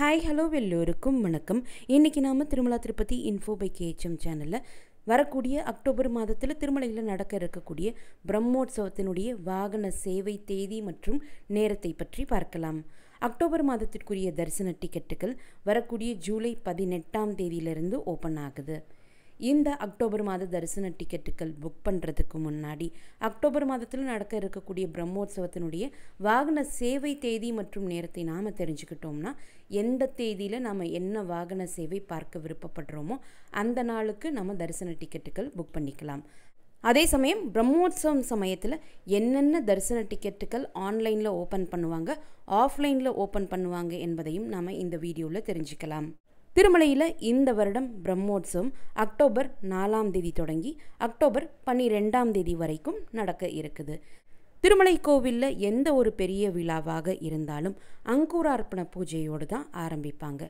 hi hello எல்லோருக்கும் வணக்கம் இன்றைக்கி நாம் Tirumala Tirupati info by KHM சேனலில் வரக்கூடிய அக்டோபர் மாதத்தில் திருமலையில் நடக்க இருக்கக்கூடிய பிரம்மோற்சவத்தினுடைய வாகன சேவை தேதி மற்றும் நேரத்தை பற்றி பார்க்கலாம் அக்டோபர் மாதத்திற்குரிய தரிசன டிக்கெட்டுகள் வரக்கூடிய ஜூலை பதினெட்டாம் தேதியிலிருந்து ஓப்பன் ஆகுது இந்த அக்டோபர் மாத தரிசன டிக்கெட்டுகள் புக் பண்ணுறதுக்கு முன்னாடி அக்டோபர் மாதத்தில் நடக்க இருக்கக்கூடிய பிரம்மோற்சவத்தினுடைய வாகன சேவை தேதி மற்றும் நேரத்தை நாம் தெரிஞ்சுக்கிட்டோம்னா எந்த தேதியில் நம்ம என்ன வாகன சேவை பார்க்க விருப்பப்படுறோமோ அந்த நாளுக்கு நம்ம தரிசன டிக்கெட்டுகள் புக் பண்ணிக்கலாம் அதே சமயம் பிரம்மோற்சவம் சமயத்தில் என்னென்ன தரிசன டிக்கெட்டுகள் ஆன்லைனில் ஓப்பன் பண்ணுவாங்க ஆஃப்லைனில் ஓப்பன் பண்ணுவாங்க என்பதையும் நாம் இந்த வீடியோவில் தெரிஞ்சுக்கலாம் திருமலையில் இந்த வருடம் பிரம்மோத்சவம் அக்டோபர் நாலாம் தேதி தொடங்கி அக்டோபர் பன்னிரெண்டாம் தேதி வரைக்கும் நடக்க இருக்குது திருமலை கோவிலில் எந்த ஒரு பெரிய விழாவாக இருந்தாலும் அங்கூரார்ப்பண பூஜையோடு தான் ஆரம்பிப்பாங்க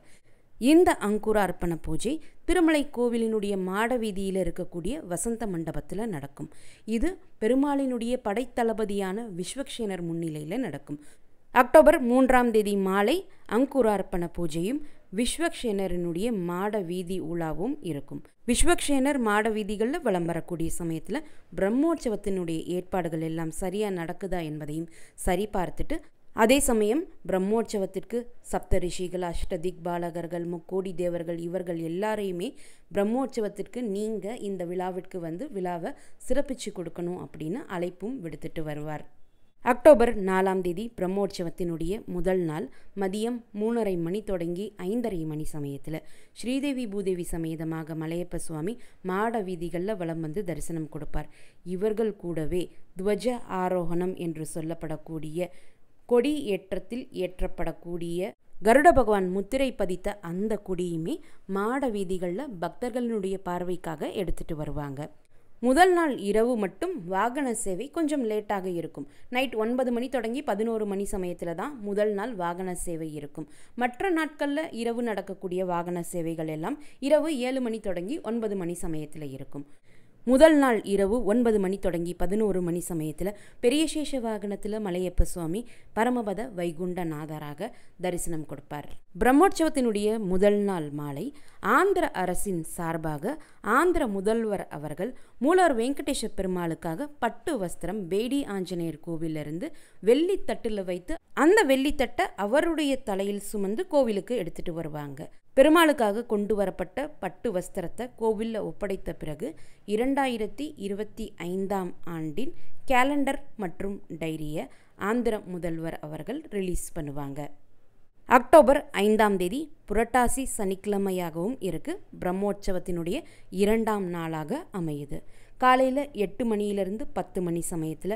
இந்த அங்குரார்ப்பண பூஜை திருமலை கோவிலினுடைய மாட வீதியில் இருக்கக்கூடிய வசந்த மண்டபத்தில் நடக்கும் இது பெருமாளினுடைய படைத்தளபதியான விஸ்வக்ஷேனர் முன்னிலையில் நடக்கும் அக்டோபர் மூன்றாம் தேதி மாலை அங்குரார்ப்பண பூஜையும் விஸ்வக்ஷேனரனுடைய மாட வீதி உலாவும் இருக்கும் விஸ்வக்ஷேனர் மாட வீதிகளில் வளம் வரக்கூடிய சமயத்தில் பிரம்மோற்சவத்தினுடைய ஏற்பாடுகள் எல்லாம் சரியாக நடக்குதா என்பதையும் சரி பார்த்துட்டு அதே சமயம் பிரம்மோற்சவத்திற்கு சப்தரிஷிகள் அஷ்டதிக் பாலகர்கள் முக்கோடி தேவர்கள் இவர்கள் எல்லாரையுமே பிரம்மோற்சவத்திற்கு நீங்கள் இந்த விழாவிற்கு வந்து விழாவை சிறப்பிச்சு கொடுக்கணும் அப்படின்னு அழைப்பும் விடுத்துட்டு வருவார் அக்டோபர் நாலாம் தேதி பிரம்மோற்சவத்தினுடைய முதல் நாள் மதியம் மூணரை மணி தொடங்கி ஐந்தரை மணி சமயத்தில் ஸ்ரீதேவி பூதேவி சமேதமாக மலையப்ப சுவாமி மாட வீதிகளில் வலம் வந்து தரிசனம் கொடுப்பார் இவர்கள் கூடவே துவஜ ஆரோகணம் என்று சொல்லப்படக்கூடிய கொடி ஏற்றத்தில் ஏற்றப்படக்கூடிய கருட பகவான் முத்திரை பதித்த அந்த கொடியுமே மாட வீதிகளில் பக்தர்களினுடைய பார்வைக்காக எடுத்துகிட்டு வருவாங்க முதல் நாள் இரவு மட்டும் வாகன சேவை கொஞ்சம் லேட்டாக இருக்கும் நைட் ஒன்பது மணி தொடங்கி பதினோரு மணி சமயத்தில் தான் முதல் நாள் வாகன சேவை இருக்கும் மற்ற நாட்களில் இரவு நடக்கக்கூடிய வாகன சேவைகள் எல்லாம் இரவு ஏழு மணி தொடங்கி ஒன்பது மணி சமயத்தில் இருக்கும் முதல் நாள் இரவு ஒன்பது மணி தொடங்கி பதினோரு மணி சமயத்தில் பெரியசேஷ வாகனத்தில் மலையப்ப சுவாமி பரமபத வைகுண்ட நாதராக தரிசனம் கொடுப்பார் பிரம்மோற்சவத்தினுடைய முதல் நாள் மாலை ஆந்திர அரசின் சார்பாக ஆந்திர முதல்வர் அவர்கள் மூலவர் வெங்கடேஷ பெருமாளுக்காக பட்டு வஸ்திரம் பேடி ஆஞ்சநேயர் கோவிலிருந்து வெள்ளித்தட்டில் வைத்து அந்த வெள்ளித்தட்டை அவருடைய தலையில் சுமந்து கோவிலுக்கு எடுத்துட்டு வருவாங்க பெருமாளுக்காக கொண்டு வரப்பட்ட பட்டு வஸ்திரத்தை கோவிலில் ஒப்படைத்த பிறகு இரண்டாயிரத்தி இருபத்தி ஐந்தாம் ஆண்டின் கேலண்டர் மற்றும் டைரியை ஆந்திர முதல்வர் அவர்கள் ரிலீஸ் பண்ணுவாங்க அக்டோபர் ஐந்தாம் தேதி புரட்டாசி சனிக்கிழமையாகவும் இருக்குது பிரம்மோற்சவத்தினுடைய இரண்டாம் நாளாக அமையுது காலையில் எட்டு மணியிலிருந்து பத்து மணி சமயத்தில்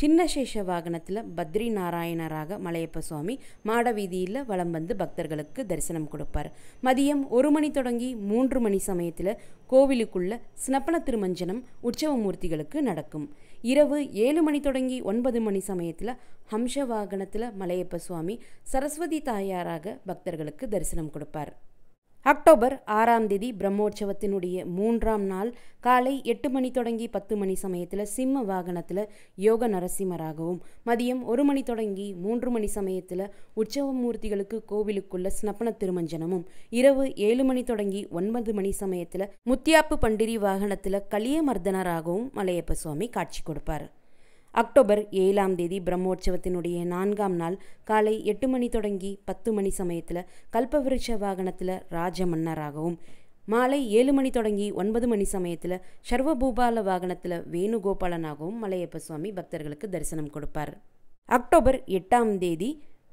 சின்னசேஷ வாகனத்தில் பத்ரி நாராயணராக மலையப்ப சுவாமி மாட வீதியில் வலம் வந்து பக்தர்களுக்கு தரிசனம் கொடுப்பார் மதியம் ஒரு மணி தொடங்கி மூன்று மணி சமயத்தில் கோவிலுக்குள்ள ஸ்னப்பன திருமஞ்சனம் உற்சவ மூர்த்திகளுக்கு நடக்கும் இரவு ஏழு மணி தொடங்கி ஒன்பது மணி சமயத்தில் ஹம்ச வாகனத்தில் மலையப்ப சுவாமி சரஸ்வதி தாயாராக பக்தர்களுக்கு தரிசனம் கொடுப்பார் அக்டோபர் ஆறாம் தேதி பிரம்மோற்சவத்தினுடைய மூன்றாம் நாள் காலை எட்டு மணி தொடங்கி பத்து மணி சமயத்தில் சிம்ம வாகனத்தில் யோக நரசிம்மராகவும் மதியம் ஒரு மணி தொடங்கி மூன்று மணி சமயத்தில் உற்சவ மூர்த்திகளுக்கு கோவிலுக்குள்ள ஸ்னப்பன திருமஞ்சனமும் இரவு ஏழு மணி தொடங்கி ஒன்பது மணி சமயத்தில் முத்தியாப்பு பண்டிரி வாகனத்தில் கலியமர்தனராகவும் மலையப்ப சுவாமி காட்சி கொடுப்பார் அக்டோபர் ஏழாம் தேதி பிரம்மோற்சவத்தினுடைய நான்காம் நாள் காலை எட்டு மணி தொடங்கி பத்து மணி சமயத்தில் கல்பவிருட்ச வாகனத்தில் ராஜ மன்னராகவும் மாலை ஏழு மணி தொடங்கி ஒன்பது மணி சமயத்தில் சர்வபூபால வாகனத்தில் வேணுகோபாலனாகவும் மலையப்ப சுவாமி பக்தர்களுக்கு தரிசனம் கொடுப்பார் அக்டோபர் எட்டாம் தேதி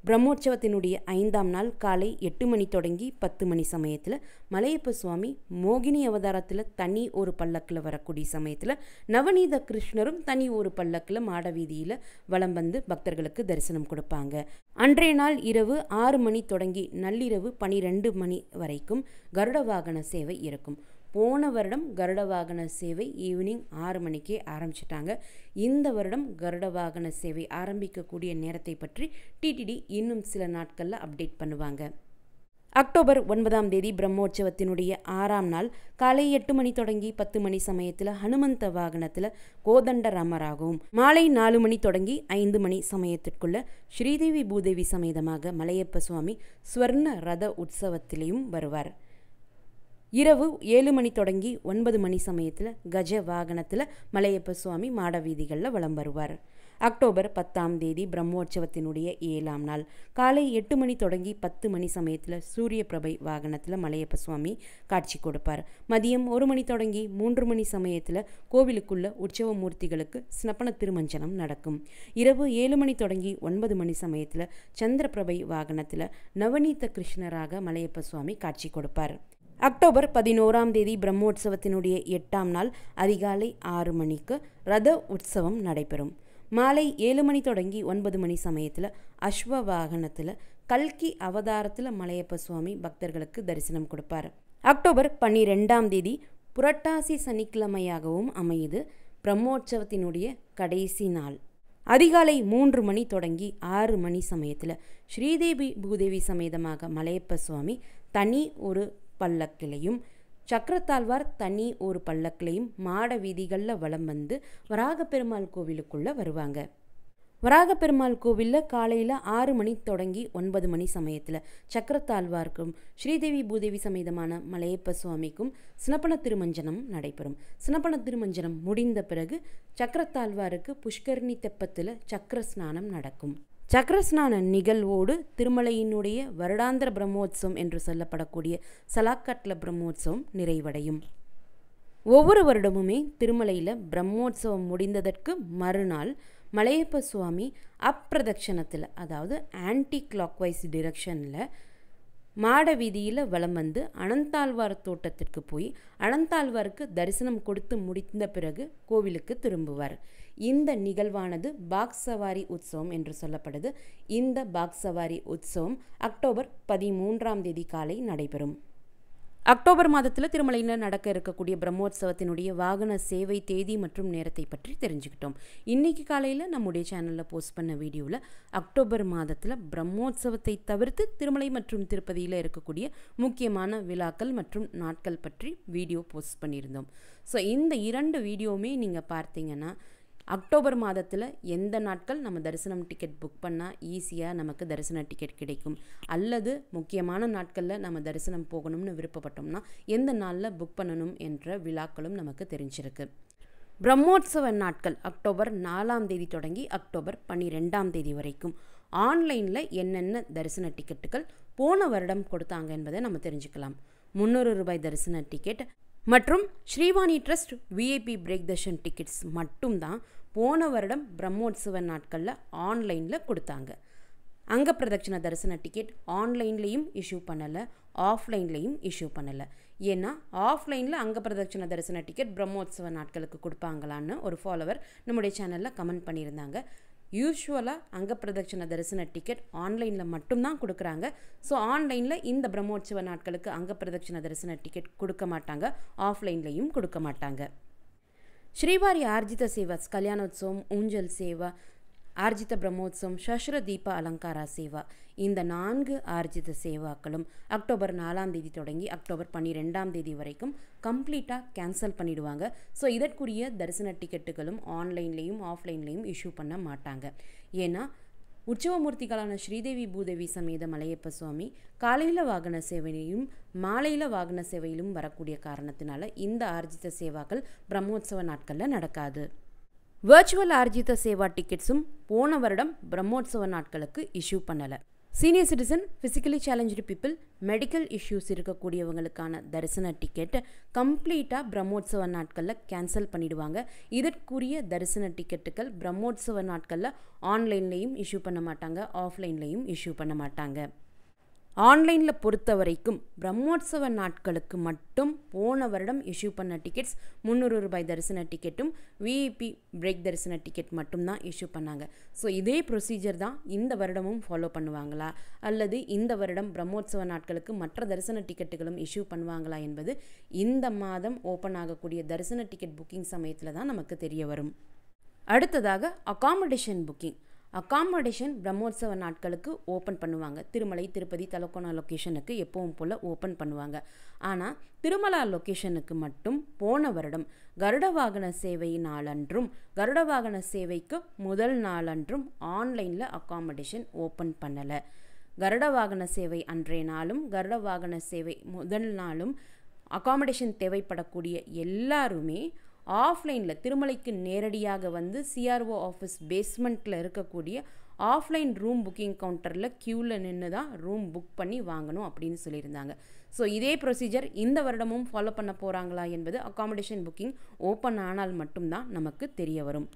பிரம்மோற்சவத்தினுடைய ஐந்தாம் நாள் காலை எட்டு மணி தொடங்கி பத்து மணி சமயத்தில் மலையப்ப சுவாமி மோகினி அவதாரத்தில் தனி ஒரு பல்லக்கில் வரக்கூடிய சமயத்தில் நவநீத கிருஷ்ணரும் தனி ஒரு பல்லக்கில் மாடவீதியில் வலம் வந்து பக்தர்களுக்கு தரிசனம் கொடுப்பாங்க அன்றைய நாள் இரவு ஆறு மணி தொடங்கி நள்ளிரவு பனிரெண்டு மணி வரைக்கும் கருட வாகன சேவை இருக்கும் போன வருடம் கருட வாகன சேவை ஈவினிங் ஆறு மணிக்கே ஆரம்பிச்சிட்டாங்க இந்த வருடம் கருட வாகன சேவை ஆரம்பிக்கக்கூடிய நேரத்தை பற்றி டிடிடி இன்னும் சில நாட்களில் அப்டேட் பண்ணுவாங்க அக்டோபர் ஒன்பதாம் தேதி பிரம்மோற்சவத்தினுடைய ஆறாம் நாள் காலை எட்டு மணி தொடங்கி பத்து மணி சமயத்தில் ஹனுமந்த வாகனத்தில் கோதண்டராமராகவும் மாலை நாலு மணி தொடங்கி ஐந்து மணி சமயத்திற்குள்ள ஸ்ரீதேவி பூதேவி சமேதமாக மலையப்ப சுவாமி ஸ்வர்ண ரத உற்சவத்திலையும் வருவார் இரவு ஏழு மணி தொடங்கி ஒன்பது மணி சமயத்தில் கஜ வாகனத்தில் மலையப்ப சுவாமி மாட வீதிகளில் வலம் வருவார் அக்டோபர் பத்தாம் தேதி பிரம்மோற்சவத்தினுடைய ஏழாம் நாள் காலை எட்டு மணி தொடங்கி பத்து மணி சமயத்தில் சூரிய பிரபை வாகனத்தில் மலையப்ப சுவாமி காட்சி கொடுப்பார் மதியம் ஒரு மணி தொடங்கி மூன்று மணி சமயத்தில் கோவிலுக்குள்ள உற்சவ மூர்த்திகளுக்கு ஸ்னப்பன திருமஞ்சனம் நடக்கும் இரவு ஏழு மணி தொடங்கி ஒன்பது மணி சமயத்தில் சந்திரபிரபை வாகனத்தில் நவநீத கிருஷ்ணராக மலையப்ப சுவாமி காட்சி கொடுப்பார் அக்டோபர் பதினோராம் தேதி பிரம்மோற்சவத்தினுடைய எட்டாம் நாள் அதிகாலை ஆறு மணிக்கு ரத உற்சவம் நடைபெறும் மாலை ஏழு மணி தொடங்கி ஒன்பது மணி சமயத்தில் அஸ்வ வாகனத்தில் கல்கி அவதாரத்தில் மலையப்ப சுவாமி பக்தர்களுக்கு தரிசனம் கொடுப்பார் அக்டோபர் பன்னிரெண்டாம் தேதி புரட்டாசி சனிக்கிழமையாகவும் அமையுது பிரம்மோற்சவத்தினுடைய கடைசி நாள் அதிகாலை மூன்று மணி தொடங்கி ஆறு மணி சமயத்தில் ஸ்ரீதேவி பூதேவி சமேதமாக மலையப்ப சுவாமி தனி ஒரு பல்லக்கிலையும் சக்கரத்தாழ்வார் தனி ஒரு பல்லக்கிலையும் மாட வீதிகளில் வலம் வந்து வராக பெருமாள் கோவிலுக்குள்ளே வருவாங்க வராக பெருமாள் கோவிலில் காலையில் ஆறு மணி தொடங்கி ஒன்பது மணி சமயத்தில் சக்கரத்தாழ்வாருக்கும் ஸ்ரீதேவி பூதேவி சமேதமான மலையப்ப சுவாமிக்கும் சினப்பன திருமஞ்சனம் நடைபெறும் சினப்பன திருமஞ்சனம் முடிந்த பிறகு சக்கரத்தாழ்வாருக்கு புஷ்கரணி தெப்பத்தில் சக்கர ஸ்நானம் நடக்கும் சக்கரஸ்நான நிகழ்வோடு திருமலையினுடைய வருடாந்திர பிரம்மோத்சவம் என்று சொல்லப்படக்கூடிய சலாக்கட்ல பிரம்மோத்சவம் நிறைவடையும் ஒவ்வொரு வருடமுமே திருமலையில் பிரம்மோத்சவம் முடிந்ததற்கு மறுநாள் மலையப்ப சுவாமி அப்பிரதக்ஷணத்தில் அதாவது ஆன்டி கிளாக்வைஸ் டிரெக்ஷனில் மாட வீதியில் வலம் வந்து அனந்தாழ்வார் தோட்டத்திற்கு போய் அனந்தாழ்வாருக்கு தரிசனம் கொடுத்து முடிந்த பிறகு கோவிலுக்கு திரும்புவார் இந்த நிகழ்வானது பாக் சவாரி உற்சவம் என்று சொல்லப்படுது இந்த பாக் சவாரி உற்சவம் அக்டோபர் பதிமூன்றாம் தேதி காலை நடைபெறும் அக்டோபர் மாதத்தில் திருமலையில் நடக்க இருக்கக்கூடிய பிரம்மோற்சவத்தினுடைய வாகன சேவை தேதி மற்றும் நேரத்தை பற்றி தெரிஞ்சுக்கிட்டோம் இன்றைக்கி காலையில் நம்முடைய சேனலில் போஸ்ட் பண்ண வீடியோவில் அக்டோபர் மாதத்தில் பிரம்மோற்சவத்தை தவிர்த்து திருமலை மற்றும் திருப்பதியில் இருக்கக்கூடிய முக்கியமான விழாக்கள் மற்றும் நாட்கள் பற்றி வீடியோ போஸ்ட் பண்ணியிருந்தோம் ஸோ இந்த இரண்டு வீடியோவுமே நீங்கள் பார்த்தீங்கன்னா அக்டோபர் மாதத்தில் எந்த நாட்கள் நம்ம தரிசனம் டிக்கெட் புக் பண்ணால் ஈஸியாக நமக்கு தரிசன டிக்கெட் கிடைக்கும் அல்லது முக்கியமான நாட்களில் நம்ம தரிசனம் போகணும்னு விருப்பப்பட்டோம்னா எந்த நாளில் புக் பண்ணணும் என்ற விழாக்களும் நமக்கு தெரிஞ்சிருக்கு பிரம்மோற்சவ நாட்கள் அக்டோபர் நாலாம் தேதி தொடங்கி அக்டோபர் பன்னிரெண்டாம் தேதி வரைக்கும் ஆன்லைனில் என்னென்ன தரிசன டிக்கெட்டுகள் போன வருடம் கொடுத்தாங்க என்பதை நம்ம தெரிஞ்சுக்கலாம் முந்நூறு ரூபாய் தரிசன டிக்கெட் மற்றும் Srivani trust VIP break darshan tickets மட்டும்தான் போன வருடம் பிரம்மோத்சவ நாட்களில் ஆன்லைனில் கொடுத்தாங்க அங்க தரிசன டிக்கெட் ஆன்லைன்லேயும் இஷ்யூ பண்ணலை ஆஃப்லைன்லேயும் இஷ்யூ பண்ணலை ஏன்னா ஆஃப்லைனில் அங்க பிரதட்சண தரிசன டிக்கெட் பிரம்மோத்சவ நாட்களுக்கு கொடுப்பாங்களான்னு ஒரு ஃபாலோவர் நம்முடைய சேனலில் கமெண்ட் பண்ணியிருந்தாங்க யூஸ்வலாக அங்கப்பிரதட்சண தரிசன டிக்கெட் ஆன்லைனில் மட்டும்தான் கொடுக்குறாங்க ஸோ ஆன்லைனில் இந்த பிரம்மோற்சவ நாட்களுக்கு அங்கப்பிரதட்சண தரிசன டிக்கெட் கொடுக்க மாட்டாங்க ஆஃப்லைன்லேயும் கொடுக்க மாட்டாங்க ஸ்ரீவாரி ஆர்ஜித சேவா கல்யாணோத்சவம் ஊஞ்சல் சேவா ஆர்ஜித பிரம்மோத்சவம் சஷ்ர தீப அலங்காரா சேவா இந்த நான்கு ஆர்ஜித சேவாக்களும் அக்டோபர் நாலாம் தேதி தொடங்கி அக்டோபர் பன்னிரெண்டாம் தேதி வரைக்கும் கம்ப்ளீட்டாக கேன்சல் பண்ணிடுவாங்க ஸோ இதற்குரிய தரிசன டிக்கெட்டுகளும் ஆன்லைன்லேயும் ஆஃப்லைன்லேயும் இஷ்யூ பண்ண மாட்டாங்க ஏன்னா உற்சவமூர்த்திகளான ஸ்ரீதேவி பூதேவி சமேத மலையப்ப சுவாமி காலையில் வாகன சேவையிலையும் மாலையில் வாகன சேவையிலும் வரக்கூடிய காரணத்தினால இந்த ஆர்ஜித சேவாக்கள் பிரம்மோற்சவ நாட்களில் நடக்காது வர்ச்சுவல் ஆர்ஜித சேவா டிக்கெட்ஸும் போன வருடம் பிரம்மோத்சவ நாட்களுக்கு இஷ்யூ பண்ணலை senior citizen physically challenge people medical issues இருக்கக்கூடியவங்களுக்கான தரிசன டிக்கெட் கம்ப்ளீட்டாக பிரம்மோத்சவ நாட்களில் கேன்சல் பண்ணிடுவாங்க இதற்குரிய தரிசன டிக்கெட்டுகள் பிரம்மோத்சவ நாட்களில் ஆன்லைன்லேயும் இஷ்யூ பண்ண மாட்டாங்க ஆஃப்லைன்லேயும் இஷ்யூ பண்ண மாட்டாங்க ஆன்லைனில் பொறுத்த வரைக்கும் பிரம்மோற்சவ நாட்களுக்கு மட்டும் போன வருடம் இஷ்யூ பண்ண டிக்கெட்ஸ் முந்நூறு ரூபாய் தரிசன டிக்கெட்டும் விஇபி பிரேக் தரிசன டிக்கெட் மட்டும்தான் இஷ்யூ பண்ணாங்க ஸோ இதே ப்ரொசீஜர் தான் இந்த வருடமும் ஃபாலோ பண்ணுவாங்களா அல்லது இந்த வருடம் பிரம்மோற்சவ நாட்களுக்கு மற்ற தரிசன டிக்கெட்டுகளும் இஷ்யூ பண்ணுவாங்களா என்பது இந்த மாதம் ஓப்பன் ஆகக்கூடிய தரிசன டிக்கெட் புக்கிங் சமயத்தில் தான் நமக்கு தெரிய வரும் அடுத்ததாக அகாமடேஷன் புக்கிங் அக்காமடேஷன் பிரம்மோற்சவ நாட்களுக்கு ஓப்பன் பண்ணுவாங்க திருமலை திருப்பதி தலக்கோணா லொக்கேஷனுக்கு எப்பவும் போல் ஓப்பன் பண்ணுவாங்க ஆனால் திருமலா லொக்கேஷனுக்கு மட்டும் போன வருடம் கருட வாகன சேவை நாளன்றும் கருட வாகன சேவைக்கு முதல் நாளன்றும் ஆன்லைனில் அக்காமடேஷன் ஓப்பன் பண்ணலை கருட வாகன சேவை அன்றைய நாளும் கருட வாகன சேவை முதல் நாளும் அக்காமடேஷன் தேவைப்படக்கூடிய எல்லாருமே ஆஃப்லைனில் திருமலைக்கு நேரடியாக வந்து சிஆர்ஓ ஆஃபீஸ் பேஸ்மெண்ட்டில் இருக்கக்கூடிய ஆஃப்லைன் ரூம் புக்கிங் கவுண்டரில் க்யூவில் நின்று தான் ரூம் புக் பண்ணி வாங்கணும் அப்படின்னு சொல்லியிருந்தாங்க ஸோ இதே ப்ரொசீஜர் இந்த வருடமும் ஃபாலோ பண்ண போகிறாங்களா என்பது அக்காமடேஷன் புக்கிங் ஓப்பன் ஆனால் மட்டும்தான் நமக்கு தெரிய வரும்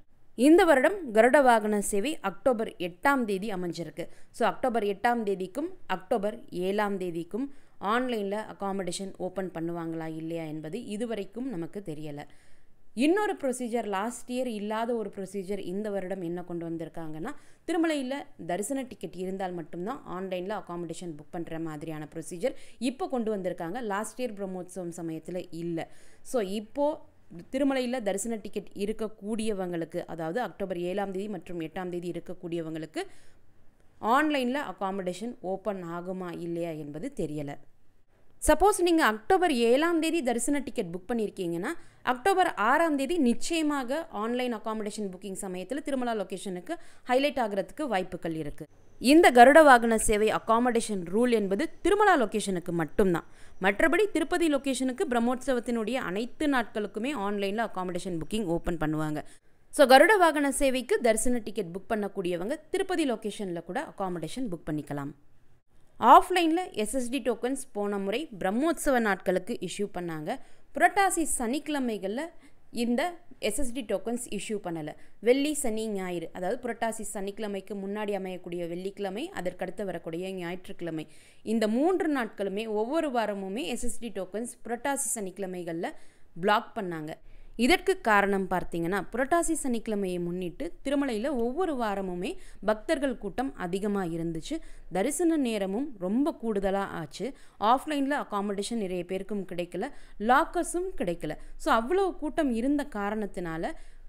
இந்த வருடம் கருட வாகன சேவை அக்டோபர் எட்டாம் தேதி அமைஞ்சிருக்கு ஸோ அக்டோபர் எட்டாம் தேதிக்கும் அக்டோபர் ஏழாம் தேதிக்கும் ஆன்லைனில் அக்காமடேஷன் ஓப்பன் பண்ணுவாங்களா இல்லையா என்பது இதுவரைக்கும் நமக்கு தெரியலை இன்னொரு ப்ரொசீஜர் லாஸ்ட் இயர் இல்லாத ஒரு ப்ரொசீஜர் இந்த வருடம் என்ன கொண்டு வந்திருக்காங்கன்னா திருமலையில் தரிசன டிக்கெட் இருந்தால் மட்டும்தான் ஆன்லைனில் அகாமடேஷன் புக் பண்ணுற மாதிரியான ப்ரொசீஜர் இப்போ கொண்டு வந்திருக்காங்க லாஸ்ட் இயர் பிரம்மோத்சவம் சமயத்தில் இல்லை ஸோ இப்போது திருமலையில் தரிசன டிக்கெட் இருக்கக்கூடியவங்களுக்கு அதாவது அக்டோபர் ஏழாம் தேதி மற்றும் எட்டாம் தேதி இருக்கக்கூடியவங்களுக்கு ஆன்லைனில் அகாமடேஷன் ஓப்பன் ஆகுமா இல்லையா என்பது தெரியலை சப்போஸ் நீங்கள் அக்டோபர் ஏழாம் தேதி தரிசன டிக்கெட் புக் பண்ணியிருக்கீங்கன்னா அக்டோபர் ஆறாம் தேதி நிச்சயமாக ஆன்லைன் அகாமடேஷன் புக்கிங் சமயத்தில் திருமலா லொக்கேஷனுக்கு ஹைலைட் ஆகிறதுக்கு வாய்ப்புகள் இருக்குது இந்த கருட வாகன சேவை அகாமடேஷன் ரூல் என்பது திருமலா லொக்கேஷனுக்கு மட்டும்தான் மற்றபடி திருப்பதி லொக்கேஷனுக்கு பிரம்மோற்சவத்தினுடைய அனைத்து நாட்களுக்குமே ஆன்லைனில் அகாமடேஷன் புக்கிங் ஓப்பன் பண்ணுவாங்க ஸோ கருட வாகன சேவைக்கு தரிசன டிக்கெட் புக் பண்ணக்கூடியவங்க திருப்பதி லொக்கேஷனில் கூட அகாமடேஷன் புக் பண்ணிக்கலாம் ஆஃப்லைனில் எஸ்எஸ்டி டோக்கன்ஸ் போன முறை பிரம்மோத்சவ நாட்களுக்கு இஷ்யூ பண்ணாங்க புரட்டாசி சனிக்கிழமைகளில் இந்த எஸ்எஸ்டி டோக்கன்ஸ் இஷ்யூ பண்ணலை வெள்ளி சனி ஞாயிறு அதாவது புரட்டாசி சனிக்கிழமைக்கு முன்னாடி அமையக்கூடிய வெள்ளிக்கிழமை அதற்கடுத்து வரக்கூடிய ஞாயிற்றுக்கிழமை இந்த மூன்று நாட்களுமே ஒவ்வொரு வாரமுமே எஸ்எஸ்டி டோக்கன்ஸ் புரட்டாசி சனிக்கிழமைகளில் பிளாக் பண்ணாங்க இதற்கு காரணம் பார்த்தீங்கன்னா புரட்டாசி சனிக்கிழமையை முன்னிட்டு திருமலையில் ஒவ்வொரு வாரமுமே பக்தர்கள் கூட்டம் அதிகமாக இருந்துச்சு தரிசன நேரமும் ரொம்ப கூடுதலாக ஆச்சு ஆஃப்லைனில் அகாமடேஷன் நிறைய பேருக்கும் கிடைக்கல லாக்கர்ஸும் கிடைக்கல ஸோ அவ்வளோ கூட்டம் இருந்த காரணத்தினால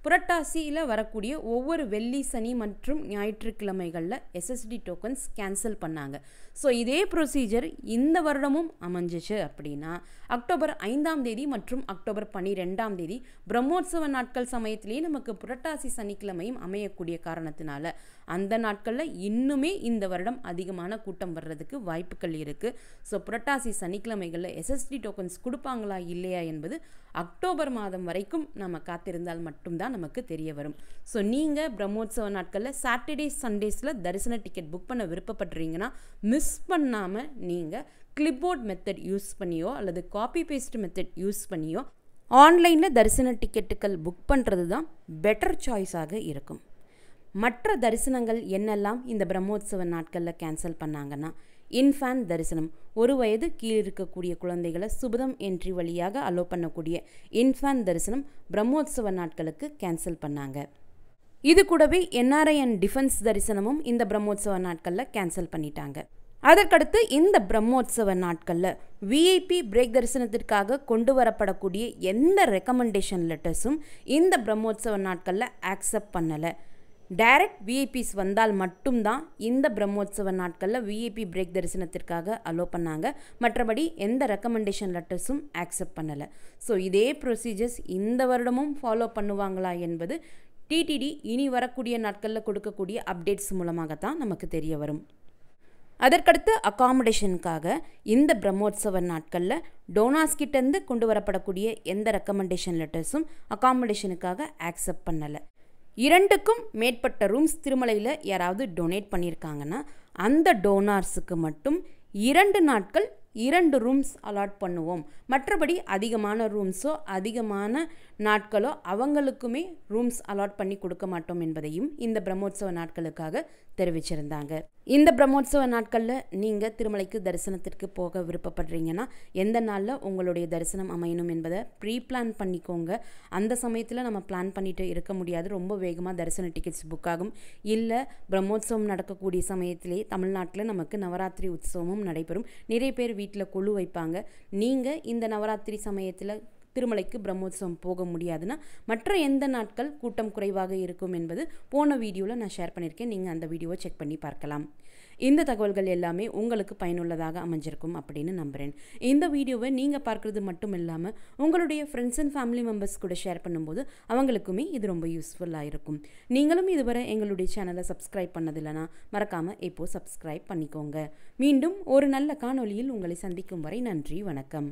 புரட்டாசியில் வரக்கூடிய ஒவ்வொரு வெள்ளி சனி மற்றும் ஞாயிற்றுக்கிழமைகளில் எஸ்எஸ்டி டோக்கன்ஸ் கேன்சல் பண்ணாங்க ஸோ இதே ப்ரொசீஜர் இந்த வருடமும் அமைஞ்சிச்சு அப்படின்னா அக்டோபர் ஐந்தாம் தேதி மற்றும் அக்டோபர் பன்னிரெண்டாம் தேதி பிரம்மோற்சவ நாட்கள் சமயத்திலேயே நமக்கு புரட்டாசி சனிக்கிழமையும் அமையக்கூடிய காரணத்தினால அந்த நாட்களில் இன்னுமே இந்த வருடம் அதிகமான கூட்டம் வர்றதுக்கு வாய்ப்புகள் இருக்குது ஸோ புரட்டாசி சனிக்கிழமைகளில் எஸ்எஸ்டி டோக்கன்ஸ் கொடுப்பாங்களா இல்லையா என்பது அக்டோபர் மாதம் வரைக்கும் நம்ம காத்திருந்தால் மட்டும்தான் தான் நமக்கு தெரிய வரும் ஸோ நீங்கள் பிரம்மோத்சவ நாட்களில் சாட்டர்டே சண்டேஸில் தரிசன டிக்கெட் புக் பண்ண விருப்பப்படுறீங்கன்னா மிஸ் பண்ணாமல் நீங்கள் கிளிப்போர்ட் மெத்தட் யூஸ் பண்ணியோ அல்லது காப்பி பேஸ்ட் மெத்தட் யூஸ் பண்ணியோ ஆன்லைனில் தரிசன டிக்கெட்டுகள் புக் பண்ணுறது தான் பெட்டர் சாய்ஸாக இருக்கும் மற்ற தரிசனங்கள் என்னெல்லாம் இந்த பிரம்மோத்சவ நாட்களில் கேன்சல் பண்ணாங்கன்னா இன்ஃபேன் தரிசனம் ஒரு வயது கீழ் இருக்கக்கூடிய குழந்தைகளை சுபதம் என்ட்ரி வழியாக அலோ பண்ணக்கூடிய இன்ஃபேன் தரிசனம் பிரம்மோத்சவ நாட்களுக்கு கேன்சல் பண்ணாங்க இது கூடவே என்ஆர்ஐஎன் டிஃபென்ஸ் தரிசனமும் இந்த பிரம்மோத்சவ நாட்களில் கேன்சல் பண்ணிட்டாங்க அதற்கடுத்து இந்த பிரம்மோத்சவ நாட்களில் விஐபி பிரேக் தரிசனத்திற்காக கொண்டு வரப்படக்கூடிய எந்த ரெக்கமெண்டேஷன் லெட்டர்ஸும் இந்த பிரம்மோத்சவ நாட்களில் ஆக்செப்ட் பண்ணலை டைரக்ட் விஐபிஸ் வந்தால் மட்டும்தான் இந்த பிரம்மோத்சவ நாட்களில் விஐபி பிரேக் தரிசனத்திற்காக அலோ பண்ணாங்க மற்றபடி எந்த ரெக்கமெண்டேஷன் லெட்டர்ஸும் ஆக்செப்ட் பண்ணலை ஸோ இதே ப்ரொசீஜர்ஸ் இந்த வருடமும் ஃபாலோ பண்ணுவாங்களா என்பது டிடிடி இனி வரக்கூடிய நாட்களில் கொடுக்கக்கூடிய அப்டேட்ஸ் மூலமாக தான் நமக்கு தெரிய வரும் அதற்கடுத்து அகாமடேஷனுக்காக இந்த பிரம்மோத்சவ நாட்களில் டோனாஸ் கிட்டேருந்து கொண்டு வரப்படக்கூடிய எந்த ரெக்கமெண்டேஷன் லெட்டர்ஸும் அகாமடேஷனுக்காக ஆக்செப்ட் பண்ணலை இரண்டுக்கும் மேற்பட்ட ரூம்ஸ் திருமலையில் யாராவது டொனேட் பண்ணியிருக்காங்கன்னா அந்த டோனார்ஸுக்கு மட்டும் இரண்டு நாட்கள் இரண்டு ரூம்ஸ் அலாட் பண்ணுவோம் மற்றபடி அதிகமான ரூம்ஸோ அதிகமான நாட்களோ அவங்களுக்குமே ரூம்ஸ் அலாட் பண்ணி கொடுக்க மாட்டோம் என்பதையும் இந்த பிரம்மோற்சவ நாட்களுக்காக தெரிவிச்சிருந்தாங்க இந்த பிரம்மோற்சவ நாட்களில் நீங்கள் திருமலைக்கு தரிசனத்திற்கு போக விருப்பப்படுறீங்கன்னா எந்த நாளில் உங்களுடைய தரிசனம் அமையணும் என்பதை ப்ரீ பிளான் பண்ணிக்கோங்க அந்த சமயத்தில் நம்ம பிளான் பண்ணிட்டு இருக்க முடியாது ரொம்ப வேகமாக தரிசன டிக்கெட்ஸ் புக் ஆகும் இல்லை பிரம்மோற்சவம் நடக்கக்கூடிய சமயத்திலே தமிழ்நாட்டில் நமக்கு நவராத்திரி உற்சவமும் நடைபெறும் நிறைய பேர் வீட்டில் கொழு வைப்பாங்க நீங்கள் இந்த நவராத்திரி சமயத்தில் திருமலைக்கு பிரம்மோத்சவம் போக முடியாதுன்னா மற்ற எந்த நாட்கள் கூட்டம் குறைவாக இருக்கும் என்பது போன வீடியோவில் நான் ஷேர் பண்ணியிருக்கேன் நீங்கள் அந்த வீடியோவை செக் பண்ணி பார்க்கலாம் இந்த தகவல்கள் எல்லாமே உங்களுக்கு பயனுள்ளதாக அமைஞ்சிருக்கும் அப்படின்னு நம்புகிறேன் இந்த வீடியோவை நீங்கள் பார்க்குறது மட்டும் இல்லாமல் உங்களுடைய ஃப்ரெண்ட்ஸ் அண்ட் ஃபேமிலி மெம்பர்ஸ் கூட ஷேர் பண்ணும்போது அவங்களுக்குமே இது ரொம்ப யூஸ்ஃபுல்லாக இருக்கும் நீங்களும் இதுவரை எங்களுடைய சேனலை சப்ஸ்கிரைப் பண்ணதில்லைனா மறக்காமல் இப்போது சப்ஸ்கிரைப் பண்ணிக்கோங்க மீண்டும் ஒரு நல்ல காணொலியில் உங்களை சந்திக்கும் வரை நன்றி வணக்கம்